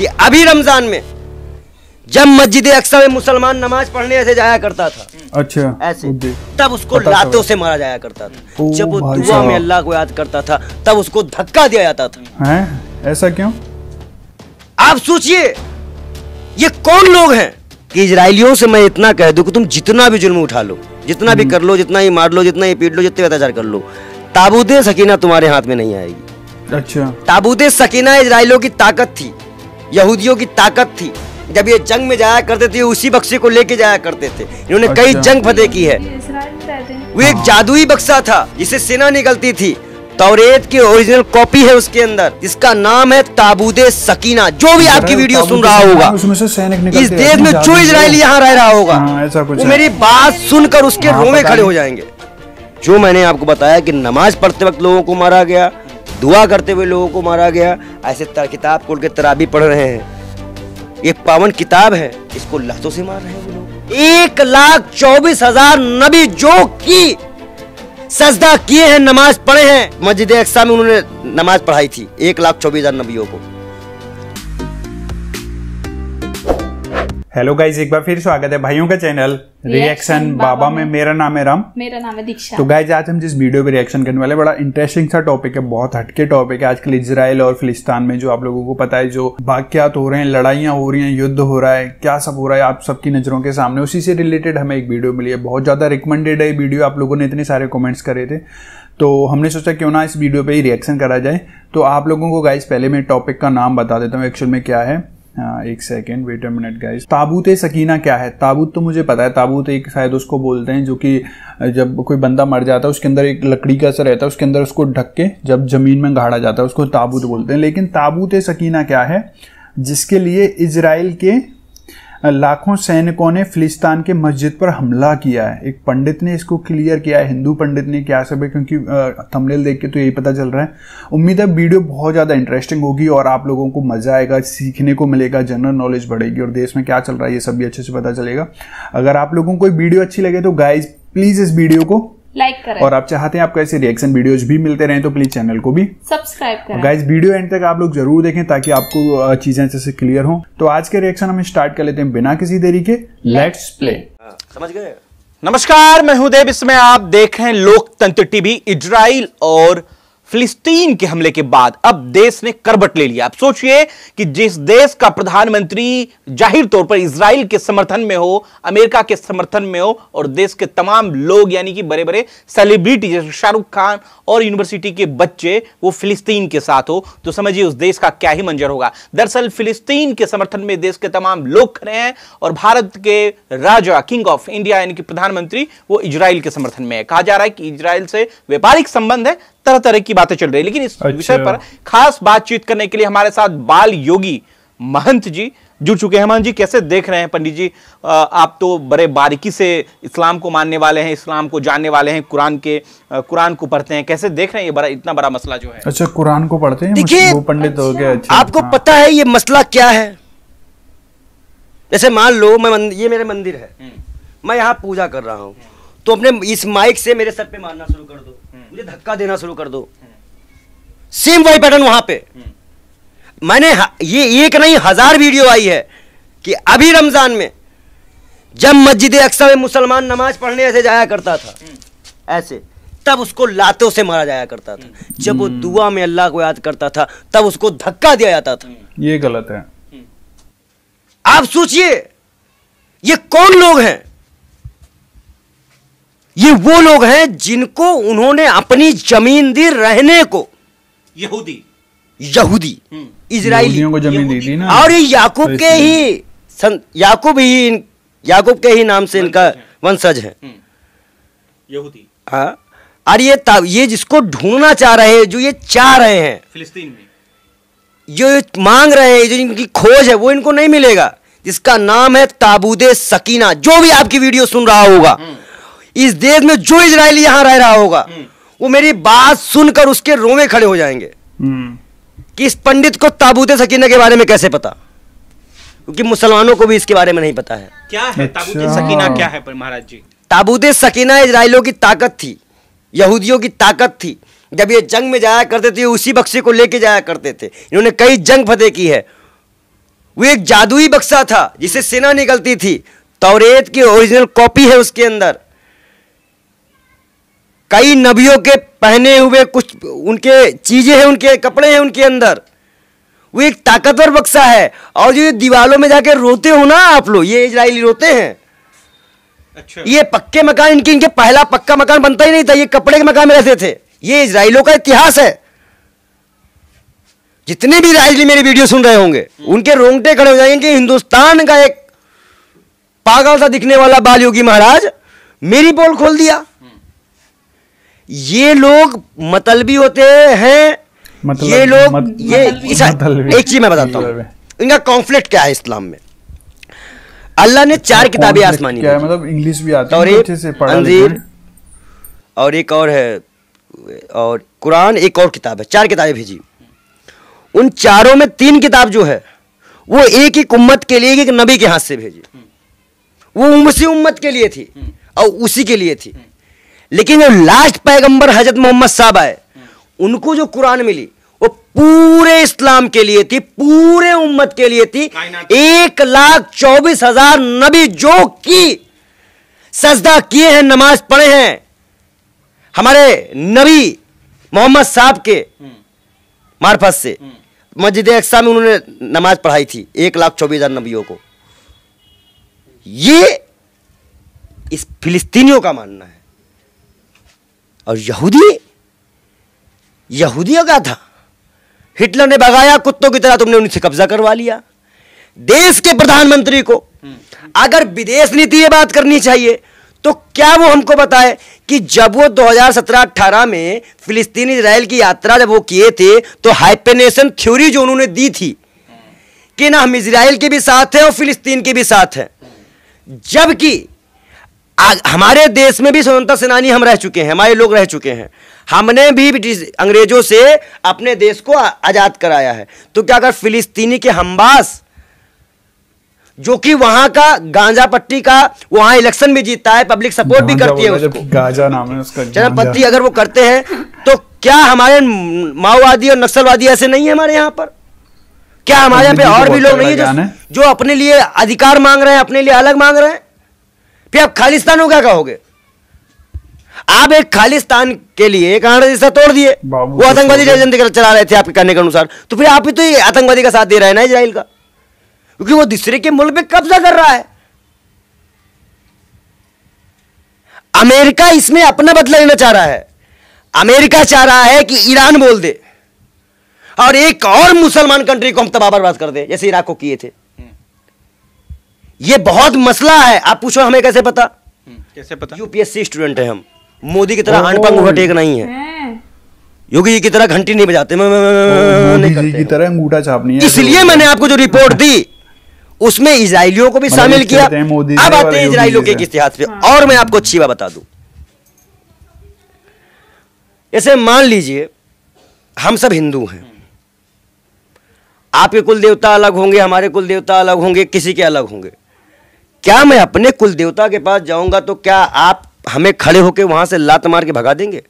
कि अभी रमजान में जब मस्जिद अक्सा में मुसलमान नमाज पढ़ने ऐसे जाया करता था अच्छा ऐसे तब उसको लातों से मारा जाया करता था जब वो दुआ में अल्लाह को याद करता था तब उसको धक्का दिया जाता था ऐसा क्यों आप सोचिए ये कौन लोग हैं कि इसराइलियों से मैं इतना कह दूं कि तुम जितना भी जुल्म उठा लो जितना भी हम्म। कर लो जितना ही मार लो जितना ही पीट लो जितने अत्याचार कर लो ताबूत सकीना तुम्हारे हाथ में नहीं आएगी अच्छा ताबूत सकीना इसराइलों की ताकत थी यहूदियों की ताकत थी जब ये जंग में जाया करते थे उसी बक्से को लेके जाया करते थे इन्होंने अच्छा। कई जंग फतेह की है वो एक हाँ। जादुई बक्सा था जिसे सेना निकलती थी तौरेत की ओरिजिनल कॉपी है उसके अंदर इसका नाम है ताबूदे सकीना जो भी आपकी वीडियो सुन रहा होगा इस देश में जो इसराइल यहाँ रह रहा होगा हाँ, वो मेरी बात सुनकर उसके रोमे खड़े हो जाएंगे जो मैंने आपको बताया कि नमाज पढ़ते वक्त लोगों को मारा गया दुआ करते हुए लोगों को मारा गया ऐसे किताब खोल के तराबी पढ़ रहे हैं ये पावन किताब है इसको लातों से मार रहे हैं लोग एक लाख चौबीस हजार नबी जो की सजदा किए हैं नमाज पढ़े हैं मस्जिद अक्सा में उन्होंने नमाज पढ़ाई थी एक लाख चौबीस हजार नबियों को हेलो गाइज एक बार फिर स्वागत है भाइयों का चैनल रिएक्शन बाबा, बाबा में मेरा नाम है राम मेरा नाम है दीक्षा तो गाइज आज हम जिस वीडियो पे रिएक्शन करने वाले बड़ा इंटरेस्टिंग सा टॉपिक है बहुत हटके टॉपिक है आजकल इसराइल और फिलिस्तान में जो आप लोगों को पता है जो वाक्यात हो रहे हैं लड़ाइयाँ हो रही हैं युद्ध हो रहा है क्या सब हो रहा है आप सबकी नजरों के सामने उसी से रिलेटेड हमें एक वीडियो मिली है बहुत ज़्यादा रिकमेंडेड है वीडियो आप लोगों ने इतने सारे कॉमेंट्स करे थे तो हमने सोचा क्यों ना इस वीडियो पे ही रिएक्शन करा जाए तो आप लोगों को गाइज पहले मैं टॉपिक का नाम बता देता हूँ एक्चुअल में क्या है हाँ एक सेकेंड वेट मिनट गाइस ताबूत सकीना क्या है ताबूत तो मुझे पता है ताबूत एक शायद उसको बोलते हैं जो कि जब कोई बंदा मर जाता है उसके अंदर एक लकड़ी का असर रहता है उसके अंदर उसको ढक के जब ज़मीन में गाड़ा जाता है उसको ताबूत बोलते हैं लेकिन ताबूत सकीना क्या है जिसके लिए इसराइल के लाखों सैनिकों ने फिलिस्तान के मस्जिद पर हमला किया है एक पंडित ने इसको क्लियर किया है हिंदू पंडित ने क्या सब है क्योंकि थंबनेल देख के तो यही पता चल रहा है उम्मीद है वीडियो बहुत ज़्यादा इंटरेस्टिंग होगी और आप लोगों को मज़ा आएगा सीखने को मिलेगा जनरल नॉलेज बढ़ेगी और देश में क्या चल रहा है ये सब भी अच्छे से पता चलेगा अगर आप लोगों को वीडियो अच्छी लगे तो गाइज प्लीज़ इस वीडियो को लाइक करें और आप चाहते हैं आपको ऐसे रिएक्शन वीडियोस भी मिलते रहें तो प्लीज चैनल को भी सब्सक्राइब करें गाइस वीडियो एंड तक आप लोग जरूर देखें ताकि आपको चीजें अच्छे से क्लियर हो तो आज के रिएक्शन हम स्टार्ट कर लेते हैं बिना किसी देरी के लेट्स प्ले हाँ, समझ गए नमस्कार मैं हूं देव इसमें आप देख रहे हैं लोकतंत्र टीवी इजराइल और फिलिस्तीन के हमले के बाद अब देश ने करबट ले लिया आप सोचिए कि जिस देश का प्रधानमंत्री जाहिर तौर पर इसराइल के समर्थन में हो अमेरिका के समर्थन में हो और देश के तमाम लोग यानी कि बड़े बड़े सेलिब्रिटी जैसे शाहरुख खान और यूनिवर्सिटी के बच्चे वो फिलिस्तीन के साथ हो तो समझिए उस देश का क्या ही मंजर होगा दरअसल फिलिस्तीन के समर्थन में देश के तमाम लोग खड़े हैं और भारत के राजा किंग ऑफ इंडिया यानी कि प्रधानमंत्री वो इसराइल के समर्थन में है कहा जा रहा है कि इसराइल से व्यापारिक संबंध है तरह तरह की बातें चल रही है लेकिन इस अच्छा। विषय पर खास बातचीत करने के लिए हमारे साथ बाल योगी महंत जी जुड़ चुके हैं महंत जी कैसे देख रहे हैं पंडित जी आप तो बड़े बारीकी से इस्लाम को मानने वाले हैं इस्लाम को जानने वाले हैं कुरान के कुरान को पढ़ते हैं कैसे देख रहे हैं ये बड़ा इतना बड़ा मसला जो है अच्छा कुरान को पढ़ते हैं देखिए पंडित हो गया अच्छा, आपको हाँ। पता है ये मसला क्या है जैसे मान लो मैं ये मेरे मंदिर है हम्म। मैं यहाँ पूजा कर रहा हूँ तो अपने इस माइक से मेरे सर पे मारना शुरू कर दो मुझे धक्का देना शुरू कर दो सेम वही पैटर्न वहां पे मैंने ये एक नहीं हजार वीडियो आई है कि अभी रमजान में जब मस्जिद अक्सर में मुसलमान नमाज पढ़ने ऐसे जाया करता था ऐसे तब उसको लातों से मारा जाया करता था जब वो हम्म। दुआ में अल्लाह को याद करता था तब उसको धक्का दिया जाता था ये गलत है आप सोचिए ये कौन लोग हैं ये वो लोग हैं जिनको उन्होंने अपनी जमीन दी रहने को यहूदी यहूदी हम्म। इसराइली को जमीन दी थी ना और ये याकूब के ही याकूब ही याकूब के ही नाम से इनका वंशज है हम्म। यहूदी हाँ और ये ये जिसको ढूंढना चाह रहे हैं जो ये चाह रहे हैं फिलिस्तीन में जो मांग रहे हैं जो इनकी खोज है वो इनको नहीं मिलेगा जिसका नाम है ताबूदे सकीना जो भी आपकी वीडियो सुन रहा होगा हम्म। इस देश में जो इसराइली यहां रह रहा होगा हम्म। वो मेरी बात सुनकर उसके रोमे खड़े हो जाएंगे हम्म। कि इस पंडित को ताबूत सकीना के बारे में कैसे पता क्योंकि मुसलमानों को भी इसके बारे में नहीं पता है क्या है ताबूत अच्छा। सकीना क्या है महाराज जी ताबूत सकीना इसराइलों की ताकत थी यहूदियों की ताकत थी जब ये जंग में जाया करते थे उसी बक्से को लेके जाया करते थे इन्होंने कई जंग फतेह की है वो एक जादुई बक्सा था जिसे सेना निकलती थी तौरेत की ओरिजिनल कॉपी है उसके अंदर कई नबियों के पहने हुए कुछ उनके चीज़ें हैं उनके कपड़े हैं उनके अंदर वो एक ताकतवर बक्सा है और जो ये दीवालों में जाके रोते हो ना आप लोग ये इजरायली रोते हैं अच्छा ये पक्के मकान इनके इनके पहला पक्का मकान बनता ही नहीं था ये कपड़े के मकान में रहते थे ये इसराइलों का इतिहास है जितने भी इसराइली मेरी वीडियो सुन रहे होंगे उनके रोंगटे खड़े हो जाएंगे हिंदुस्तान का एक पागल सा दिखने वाला बाल योगी महाराज मेरी पोल खोल दिया ये लोग मतलबी होते हैं मतलब, ये लोग मत, ये मतलब, एक चीज मैं बताता हूँ इनका कॉन्फ्लिक्ट क्या है इस्लाम में अल्लाह ने चार किताबें आसमानी क्या है मतलब इंग्लिश भी आता है अच्छे से अंजीर और एक और है और कुरान एक और किताब है चार किताबें भेजी उन चारों में तीन किताब जो है वो एक ही उम्मत के लिए एक नबी के हाथ से भेजी वो उसी उम्मत के लिए थी और उसी के लिए थी लेकिन जो लास्ट पैगंबर हजरत मोहम्मद साहब आए उनको जो कुरान मिली वो पूरे इस्लाम के लिए थी पूरे उम्मत के लिए थी एक लाख चौबीस हजार नबी जो की सजदा किए हैं नमाज पढ़े हैं हमारे नबी मोहम्मद साहब के हम्म। मार्फत से हम्म। मस्जिद अक्सा में उन्होंने नमाज पढ़ाई थी एक लाख चौबीस हजार नबियों को ये इस फिलिस्तीनियों का मानना है और यहूदी यहूदियों का था हिटलर ने भगाया कुत्तों की तरह तुमने उनसे कब्जा करवा लिया देश के प्रधानमंत्री को हम्म। अगर विदेश नीति ये बात करनी चाहिए तो क्या वो हमको बताए कि जब वो 2017-18 में फिलिस्तीन इसराइल की यात्रा जब वो किए थे तो हाइपेनेशन थ्योरी जो उन्होंने दी थी कि ना हम इसराइल के भी साथ हैं और फिलिस्तीन के भी साथ हैं जबकि आ, हमारे देश में भी स्वतंत्रता सेनानी हम रह चुके हैं हमारे लोग रह चुके हैं हमने भी ब्रिटिश अंग्रेजों से अपने देश को आज़ाद कराया है तो क्या अगर फिलिस्तीनी के हमबास जो कि वहां का गांजा पट्टी का वहां इलेक्शन भी जीतता है पब्लिक सपोर्ट भी करती है उसको गांजा नाम है उसका चरण पट्टी अगर वो करते हैं तो क्या हमारे माओवादी और नक्सलवादी ऐसे नहीं है हमारे यहाँ पर क्या हमारे यहाँ पे और भी लोग नहीं है जो अपने लिए अधिकार मांग रहे हैं अपने लिए अलग मांग रहे हैं फिर आप खालिस्तान को क्या कहोगे आप एक खालिस्तान के लिए एक हिस्सा तोड़ दिए वो तो आतंकवादी एजेंडे चला रहे थे आपके कहने के अनुसार तो फिर आप ही तो आतंकवादी का साथ दे रहे हैं ना इसराइल का क्योंकि वो दूसरे के मुल्क में कब्जा कर रहा है अमेरिका इसमें अपना बदला लेना चाह रहा है अमेरिका चाह रहा है कि ईरान बोल दे और एक और मुसलमान कंट्री को हम तबाह बर्बाद कर दे जैसे इराक को किए थे ये बहुत मसला है आप पूछो हमें कैसे पता हम्म, कैसे पता यूपीएससी स्टूडेंट है हम मोदी की तरह अनपंग टेक नहीं है योगी जी की तरह घंटी नहीं बजाते अंगूठा छाप नहीं इसलिए तो- मैंने आपको जो रिपोर्ट दी उसमें इसराइलियों को भी मतलब शामिल किया अब आते हैं इसराइलियों के इतिहास पे हाँ। और मैं आपको अच्छी बात बता दू ऐसे मान लीजिए हम सब हिंदू हैं आपके कुल देवता अलग होंगे हमारे कुल देवता अलग होंगे किसी के अलग होंगे क्या मैं अपने कुल देवता के पास जाऊंगा तो क्या आप हमें खड़े होकर वहां से लात मार के भगा देंगे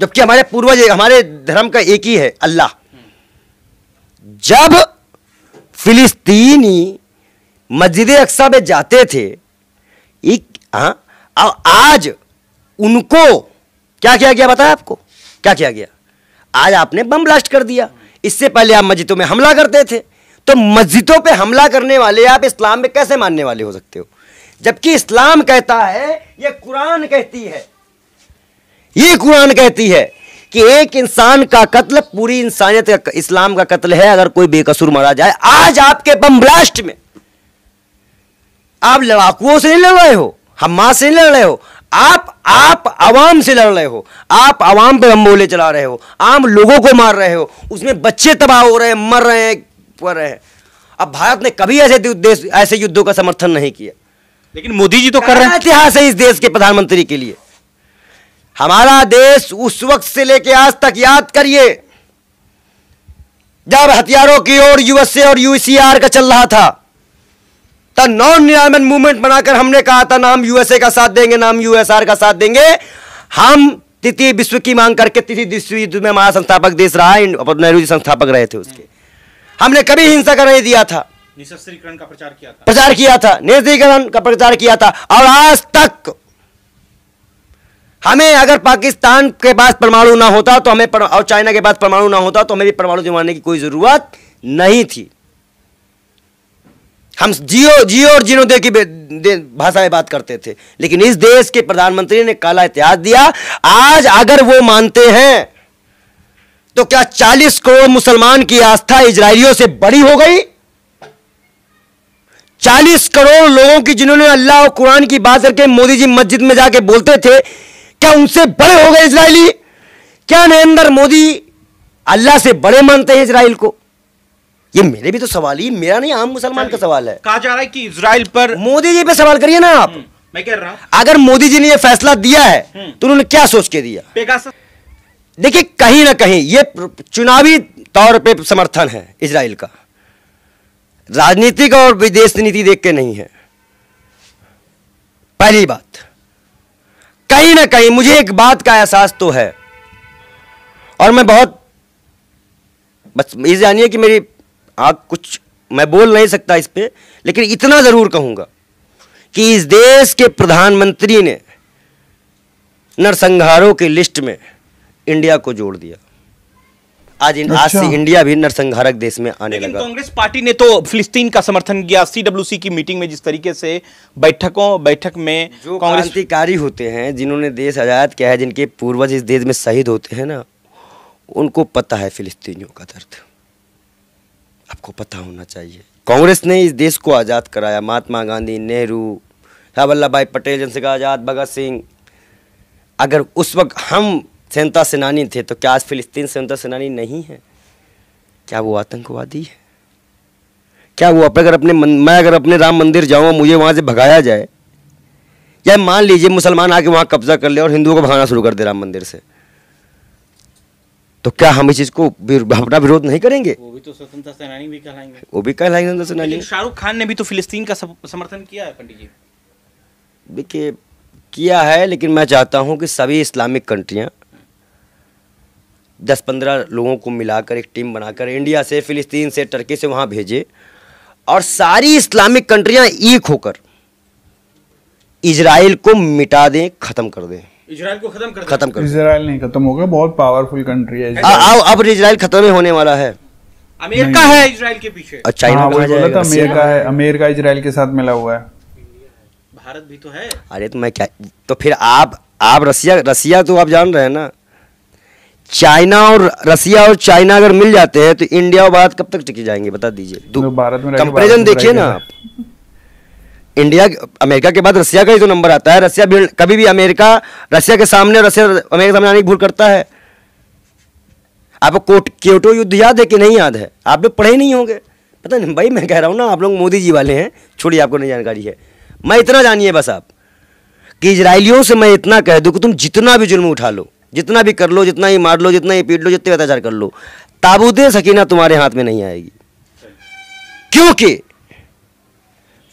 जबकि हमारे पूर्वज हमारे धर्म का एक ही है अल्लाह जब फिलिस्तीनी मस्जिद अक्सा में जाते थे एक हाँ और आज उनको क्या किया गया बताया आपको क्या किया गया आज आपने बम ब्लास्ट कर दिया इससे पहले आप मस्जिदों में हमला करते थे तो मस्जिदों पे हमला करने वाले आप इस्लाम में कैसे मानने वाले हो सकते हो जबकि इस्लाम कहता है यह कुरान कहती है ये कुरान कहती है कि एक इंसान का कत्ल पूरी इंसानियत का इस्लाम का कत्ल है अगर कोई बेकसूर मारा जाए आज आपके बम ब्लास्ट में आप लड़ाकुओं से नहीं लड़ रहे हो हमास से नहीं लड़ रहे हो आप आप आवाम से लड़ रहे हो आप आवाम पे बम बोले चला रहे हो आम लोगों को मार रहे हो उसमें बच्चे तबाह हो रहे हैं मर रहे हैं पर रहे अब भारत ने कभी ऐसे देश ऐसे युद्धों का समर्थन नहीं किया लेकिन मोदी जी तो कर रहे हैं इतिहास है इस देश के प्रधानमंत्री के लिए हमारा देश उस वक्त से लेके आज तक याद करिए जब हथियारों की ओर यूएसए और यूसीआर का चल रहा था तब नॉन निरामन मूवमेंट बनाकर हमने कहा था नाम यूएसए का साथ देंगे नाम यूएसआर का साथ देंगे हम तृतीय विश्व की मांग करके तृतीय विश्व युद्ध में हमारा संस्थापक देश रहा नेहरू जी संस्थापक रहे थे उसके हमने कभी हिंसा का नहीं दिया था निशस्त्रीकरण का प्रचार किया था प्रचार किया था निशस्त्रीकरण का प्रचार किया था और आज तक हमें अगर पाकिस्तान के पास परमाणु ना होता तो हमें और चाइना के पास परमाणु ना होता तो हमें भी परमाणु जमाने की कोई ज़रूरत नहीं थी हम जियो जियो और जिनो दे की भाषा में बात करते थे लेकिन इस देश के प्रधानमंत्री ने काला इतिहास दिया आज अगर वो मानते हैं तो क्या 40 करोड़ मुसलमान की आस्था इजरायलियों से बड़ी हो गई 40 करोड़ लोगों की जिन्होंने अल्लाह और कुरान की बात करके मोदी जी मस्जिद में जाके बोलते थे क्या उनसे बड़े हो गए इसराइली क्या नरेंद्र मोदी अल्लाह से बड़े मानते हैं इसराइल को ये मेरे भी तो सवाल ही मेरा नहीं आम मुसलमान का सवाल है कहा जा रहा है कि इसराइल पर मोदी जी पे सवाल करिए ना आप हम्म, मैं कह रहा हूं अगर मोदी जी ने यह फैसला दिया है हम्म। तो उन्होंने क्या सोच के दिया देखिए कहीं ना कहीं ये चुनावी तौर पे समर्थन है इसराइल का राजनीतिक और विदेश नीति देख के नहीं है पहली बात कहीं ना कहीं मुझे एक बात का एहसास तो है और मैं बहुत बस ये जानिए कि मेरी आप कुछ मैं बोल नहीं सकता इस पर लेकिन इतना ज़रूर कहूंगा कि इस देश के प्रधानमंत्री ने नरसंहारों की लिस्ट में इंडिया को जोड़ दिया आज इन, अच्छा। आज से अच्छा। इंडिया भी नरसंहारक देश में आने लगा कांग्रेस पार्टी ने तो फिलिस्तीन का समर्थन किया सीडब्ल्यूसी की मीटिंग में जिस तरीके से बैठकों बैठक में जो क्रांतिकारी होते हैं जिन्होंने देश आजाद किया है जिनके पूर्वज इस देश में शहीद होते हैं ना उनको पता है फिलिस्तीनियों का दर्द आपको पता होना चाहिए कांग्रेस ने इस देश को आज़ाद कराया महात्मा गांधी नेहरू वल्लभ भाई पटेल जनसे आज़ाद भगत सिंह अगर उस वक्त हम संता सेनानी थे तो क्या आज फिलिस्तीन स्वतंत्रता सेनानी नहीं है क्या वो आतंकवादी है क्या वो अगर अपने मैं अगर अपने राम मंदिर जाऊँ मुझे वहाँ से भगाया जाए या मान लीजिए मुसलमान आके वहाँ कब्जा कर ले और हिंदुओं को भगाना शुरू कर दे राम मंदिर से तो क्या हम इस चीज को अपना विरोध नहीं करेंगे वो भी तो स्वतंत्रता सेनानी भी कहलाएंगे वो भी कहलाएंगे स्वतंत्रता सेनानी शाहरुख खान ने भी तो फिलिस्तीन का समर्थन किया है पंडित जी देखिए किया है लेकिन मैं चाहता हूँ कि सभी इस्लामिक कंट्रियाँ दस पंद्रह लोगों को मिलाकर एक टीम बनाकर इंडिया से फिलिस्तीन से टर्की से वहाँ भेजे और सारी इस्लामिक कंट्रियाँ एक होकर इसराइल को मिटा दें ख़त्म कर दें इसराइल को खत्म कर खत्म इसराइल नहीं खत्म होगा बहुत पावरफुल कंट्री है अब अब इसराइल खत्म ही होने वाला है अमेरिका है इसराइल के पीछे और अच्छा, चाइना हाँ, बोला अमेरिका है अमेरिका इसराइल के साथ मिला हुआ है भारत भी तो है अरे तो मैं क्या तो फिर आप आप रसिया रसिया तो आप जान रहे हैं ना चाइना और रसिया और चाइना अगर मिल जाते हैं तो इंडिया और भारत कब तक टिके जाएंगे बता दीजिए तो कंपेरिजन देखिए ना आप इंडिया अमेरिका के बाद रसिया का ही तो नंबर आता है रसिया भी कभी भी अमेरिका रसिया के सामने रसिया अमेरिका सामने आने की भूल करता है आपको कोट क्योटो युद्ध याद है कि नहीं याद है आप लोग पढ़े नहीं होंगे पता नहीं भाई मैं कह रहा हूँ ना आप लोग मोदी जी वाले हैं छोड़िए आपको नहीं जानकारी है मैं इतना जानिए बस आप कि इसराइलियों से मैं इतना कह दूँ कि तुम जितना भी जुल्म उठा लो जितना भी कर लो जितना ही मार लो जितना ही पीट लो जितने अत्याचार कर लो ताबूत सकीना तुम्हारे हाथ में नहीं आएगी क्योंकि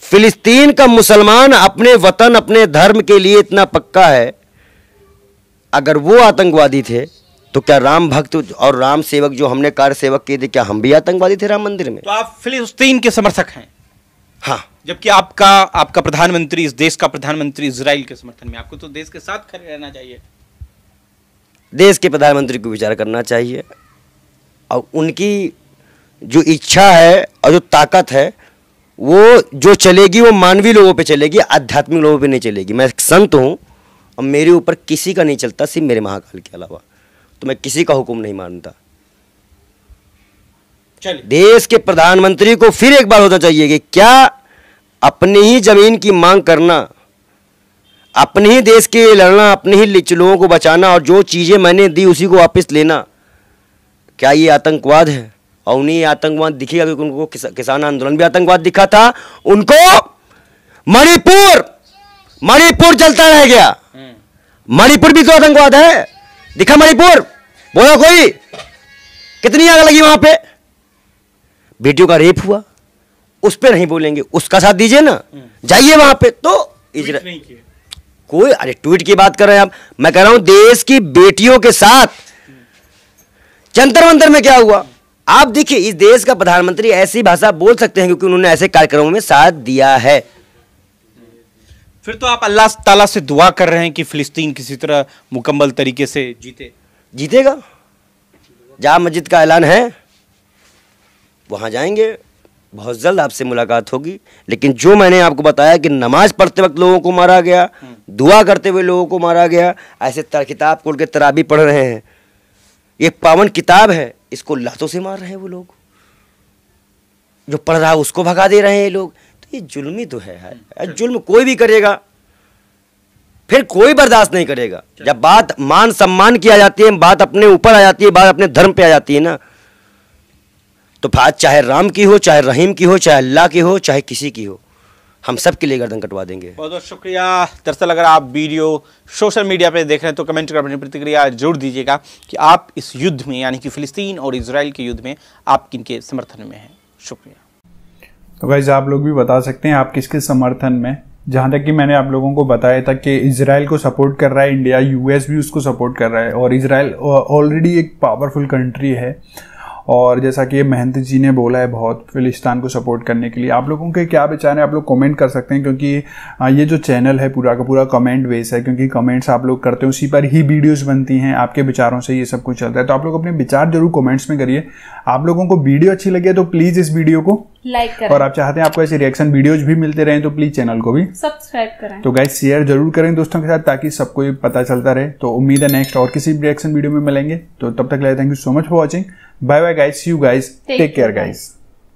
फिलिस्तीन का मुसलमान अपने वतन अपने धर्म के लिए इतना पक्का है अगर वो आतंकवादी थे तो क्या राम भक्त और राम सेवक जो हमने कार्य सेवक किए थे क्या हम भी आतंकवादी थे राम मंदिर में तो आप फिलिस्तीन के समर्थक हैं हाँ जबकि आपका आपका प्रधानमंत्री इस देश का प्रधानमंत्री इसराइल के समर्थन में आपको तो देश के साथ खड़े रहना चाहिए देश के प्रधानमंत्री को विचार करना चाहिए और उनकी जो इच्छा है और जो ताकत है वो जो चलेगी वो मानवीय लोगों पे चलेगी आध्यात्मिक लोगों पे नहीं चलेगी मैं संत हूँ और मेरे ऊपर किसी का नहीं चलता सिर्फ मेरे महाकाल के अलावा तो मैं किसी का हुक्म नहीं मानता देश के प्रधानमंत्री को फिर एक बार होना चाहिए कि क्या अपनी ही जमीन की मांग करना अपने ही देश के लड़ना अपने ही लोगों को बचाना और जो चीज़ें मैंने दी उसी को वापस लेना क्या ये आतंकवाद है और उन्हें आतंकवाद दिखेगा क्योंकि उनको किसान आंदोलन भी आतंकवाद दिखा था उनको मणिपुर मणिपुर जलता रह गया हम्म। मणिपुर भी तो आतंकवाद है दिखा मणिपुर बोला कोई कितनी आग लगी वहां पे बेटियों का रेप हुआ उस पर नहीं बोलेंगे उसका साथ दीजिए ना हम्म। जाइए वहां पे तो इजरा कोई अरे ट्वीट की बात कर रहे हैं आप मैं कह रहा हूं देश की बेटियों के साथ जंतर मंतर में क्या हुआ आप देखिए इस देश का प्रधानमंत्री ऐसी भाषा बोल सकते हैं क्योंकि उन्होंने ऐसे कार्यक्रमों में साथ दिया है फिर तो आप अल्लाह ताला से दुआ कर रहे हैं कि फिलिस्तीन किसी तरह मुकम्मल तरीके से जीते जीतेगा जहां मस्जिद का ऐलान है वहां जाएंगे बहुत जल्द आपसे मुलाकात होगी लेकिन जो मैंने आपको बताया कि नमाज पढ़ते वक्त लोगों को मारा गया हम्म। दुआ करते हुए लोगों को मारा गया ऐसे तर किताब खोल के तराबी पढ़ रहे हैं ये पावन किताब है इसको लातों से मार रहे हैं वो लोग जो पढ़ रहा है उसको भगा दे रहे हैं ये लोग तो ये जुल्मी तो है हम्म, जुल्म कोई भी करेगा फिर कोई बर्दाश्त नहीं करेगा जब बात मान सम्मान की आ जाती है बात अपने ऊपर आ जाती है बात अपने धर्म पे आ जाती है ना तो फात चाहे राम की हो चाहे रहीम की हो चाहे अल्लाह की हो चाहे किसी की हो हम सब के लिए गर्दन कटवा देंगे बहुत बहुत शुक्रिया दरअसल अगर आप वीडियो सोशल मीडिया पर देख रहे हैं तो कमेंट कर अपनी प्रतिक्रिया जरूर दीजिएगा कि आप इस युद्ध में यानी कि फ़िलिस्तीन और इसराइल के युद्ध में आप किन के समर्थन में हैं शुक्रिया तो भाई आप लोग भी बता सकते हैं आप किसके समर्थन में जहाँ तक कि मैंने आप लोगों को बताया था कि इसराइल को सपोर्ट कर रहा है इंडिया यूएस भी उसको सपोर्ट कर रहा है और इसराइल ऑलरेडी एक पावरफुल कंट्री है और जैसा कि महंत जी ने बोला है बहुत फिलिस्तान को सपोर्ट करने के लिए आप लोगों के क्या विचार हैं आप लोग कमेंट कर सकते हैं क्योंकि ये जो चैनल है पूरा का पूरा कमेंट बेस है क्योंकि कमेंट्स आप लोग करते हैं उसी पर ही वीडियोस बनती हैं आपके विचारों से ये सब कुछ चलता है तो आप लोग अपने विचार जरूर कमेंट्स में करिए आप लोगों को वीडियो अच्छी लगी है तो प्लीज़ इस वीडियो को लाइक करें और आप चाहते हैं आपको ऐसे रिएक्शन वीडियोज भी मिलते रहे तो प्लीज चैनल को भी सब्सक्राइब करें तो गाइज शेयर जरूर करें दोस्तों के साथ ताकि सबको ये पता चलता रहे तो उम्मीद है नेक्स्ट और किसी रिएक्शन वीडियो में मिलेंगे तो तब तक like thank you so much for watching bye bye guys you guys take care guys